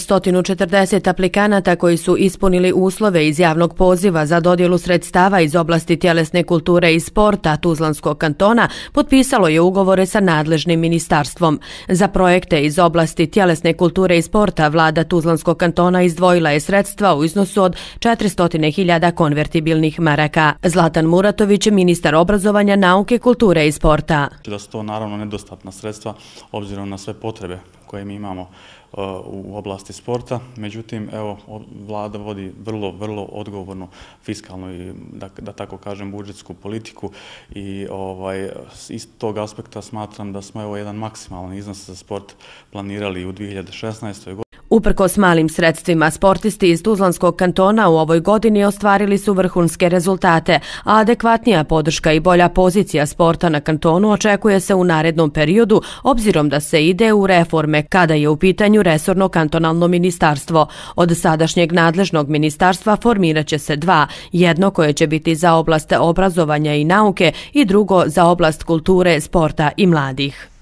140 aplikanata koji su ispunili uslove iz javnog poziva za dodjelu sredstava iz oblasti tjelesne kulture i sporta Tuzlanskog kantona potpisalo je ugovore sa nadležnim ministarstvom. Za projekte iz oblasti tjelesne kulture i sporta vlada Tuzlanskog kantona izdvojila je sredstva u iznosu od 400.000 konvertibilnih maraka. Zlatan Muratović je ministar obrazovanja, nauke, kulture i sporta. Da su to naravno nedostatna sredstva obzirom na sve potrebe koje mi imamo e, u oblasti sporta. Međutim, evo, vlada vodi vrlo, vrlo odgovornu fiskalnu i, da tako kažem, budžetsku politiku i ovaj, iz tog aspekta smatram da smo evo jedan maksimalan iznos za sport planirali u 2016. godinu. Uprko s malim sredstvima, sportisti iz Tuzlanskog kantona u ovoj godini ostvarili su vrhunske rezultate, a adekvatnija podrška i bolja pozicija sporta na kantonu očekuje se u narednom periodu, obzirom da se ide u reforme kada je u pitanju resorno kantonalno ministarstvo. Od sadašnjeg nadležnog ministarstva formirat će se dva, jedno koje će biti za oblast obrazovanja i nauke i drugo za oblast kulture, sporta i mladih.